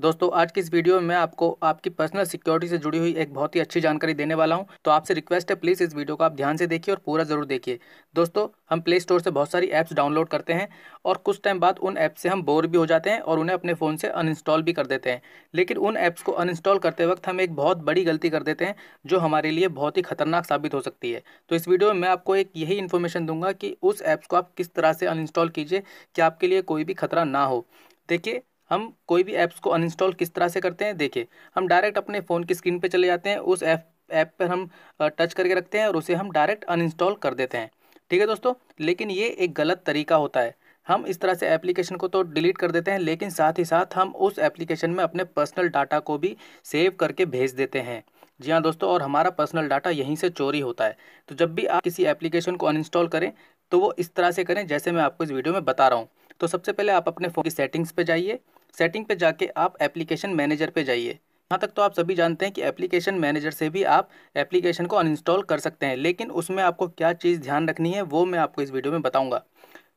दोस्तों आज की इस वीडियो में मैं आपको आपकी पर्सनल सिक्योरिटी से जुड़ी हुई एक बहुत ही अच्छी जानकारी देने वाला हूं तो आपसे रिक्वेस्ट है प्लीज़ इस वीडियो को आप ध्यान से देखिए और पूरा ज़रूर देखिए दोस्तों हम प्ले स्टोर से बहुत सारी ऐप्स डाउनलोड करते हैं और कुछ टाइम बाद उन ऐप से हम बोर भी हो जाते हैं और उन्हें अपने फ़ोन से अनइंस्टॉल भी कर देते हैं लेकिन उन ऐप्स को अनइंस्टॉल करते वक्त हम एक बहुत बड़ी गलती कर देते हैं जो हमारे लिए बहुत ही खतरनाक साबित हो सकती है तो इस वीडियो में मैं आपको एक यही इन्फॉर्मेशन दूंगा कि उस ऐप्स को आप किस तरह से अनइंस्टॉल कीजिए कि आपके लिए कोई भी खतरा ना हो देखिए हम कोई भी ऐप्स को अनइंस्टॉल किस तरह से करते हैं देखिए हम डायरेक्ट अपने फ़ोन की स्क्रीन पे चले जाते हैं उस ऐप ऐप पर हम टच करके रखते हैं और उसे हम डायरेक्ट अनइंस्टॉल कर देते हैं ठीक है दोस्तों लेकिन ये एक गलत तरीका होता है हम इस तरह से एप्लीकेशन को तो डिलीट कर देते हैं लेकिन साथ ही साथ हम उस एप्लीकेशन में अपने पर्सनल डाटा को भी सेव करके भेज देते हैं जी हाँ दोस्तों और हमारा पर्सनल डाटा यहीं से चोरी होता है तो जब भी आप किसी एप्लीकेशन को अनइंस्टॉल करें तो वो इस तरह से करें जैसे मैं आपको इस वीडियो में बता रहा हूँ तो सबसे पहले आप अपने फ़ोन की सेटिंग्स पे जाइए सेटिंग पे जाके आप एप्लीकेशन मैनेजर पे जाइए यहाँ तक तो आप सभी जानते हैं कि एप्लीकेशन मैनेजर से भी आप एप्लीकेशन को अनइंस्टॉल कर सकते हैं लेकिन उसमें आपको क्या चीज़ ध्यान रखनी है वो मैं आपको इस वीडियो में बताऊँगा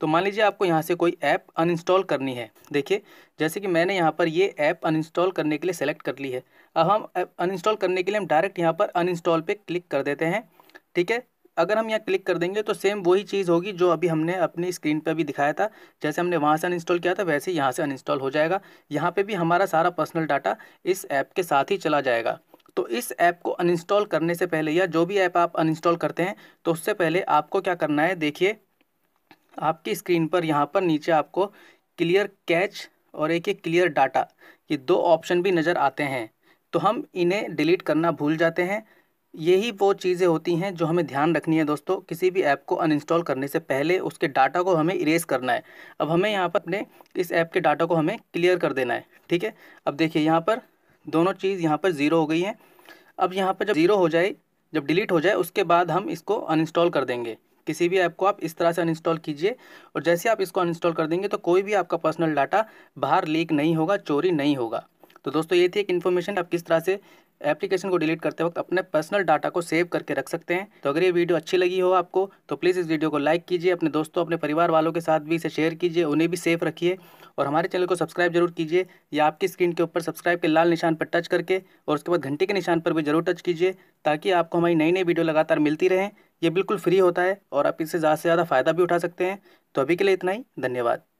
तो मान लीजिए आपको यहाँ से कोई ऐप अनइंस्टॉल करनी है देखिए जैसे कि मैंने यहाँ पर ये ऐप अनइंस्टॉल करने के लिए सेलेक्ट कर ली है अब हम अनइंस्टॉल करने के लिए हम डायरेक्ट यहाँ पर अनइंस्टॉल पे क्लिक कर देते हैं ठीक है अगर हम यहाँ क्लिक कर देंगे तो सेम वही चीज़ होगी जो अभी हमने अपनी स्क्रीन पर भी दिखाया था जैसे हमने वहाँ से अनइंस्टॉल किया था वैसे यहाँ से अनइंस्टॉल हो जाएगा यहाँ पर भी हमारा सारा पर्सनल डाटा इस ऐप के साथ ही चला जाएगा तो इस ऐप को अनइंस्टॉल करने से पहले या जो भी ऐप आप अनइंस्टॉल करते हैं तो उससे पहले आपको क्या करना है देखिए आपकी स्क्रीन पर यहाँ पर नीचे आपको क्लियर कैच और एक एक क्लियर डाटा ये दो ऑप्शन भी नज़र आते हैं तो हम इन्हें डिलीट करना भूल जाते हैं यही वो चीज़ें होती हैं जो हमें ध्यान रखनी है दोस्तों किसी भी ऐप को अनइंस्टॉल करने से पहले उसके डाटा को हमें इरेज करना है अब हमें यहाँ पर अपने इस ऐप के डाटा को हमें क्लियर कर देना है ठीक है अब देखिए यहाँ पर दोनों चीज़ यहाँ पर ज़ीरो हो गई है अब यहाँ पर जब ज़ीरो हो जाए जब डिलीट हो जाए उसके बाद हम इसको अनइंस्टॉल कर देंगे किसी भी ऐप को आप इस तरह से अनइंस्टॉल कीजिए और जैसे आप इसको अनइंस्टॉल कर देंगे तो कोई भी आपका पर्सनल डाटा बाहर लीक नहीं होगा चोरी नहीं होगा तो दोस्तों ये थी एक इन्फॉर्मेशन आप किस तरह से एप्लीकेशन को डिलीट करते वक्त अपने पर्सनल डाटा को सेव करके रख सकते हैं तो अगर ये वीडियो अच्छी लगी हो आपको तो प्लीज़ इस वीडियो को लाइक कीजिए अपने दोस्तों अपने परिवार वालों के साथ भी इसे शेयर कीजिए उन्हें भी सेफ रखिए और हमारे चैनल को सब्सक्राइब जरूर कीजिए या आपकी स्क्रीन के ऊपर सब्सक्राइब के लाल निशान पर टच करके और उसके बाद घंटे के निशान पर भी जरूर टच कीजिए ताकि आपको हमारी नई नई वीडियो लगातार मिलती रहें ये बिल्कुल फ्री होता है और आप इससे ज़्यादा से ज़्यादा फ़ायदा भी उठा सकते हैं तो अभी के लिए इतना ही धन्यवाद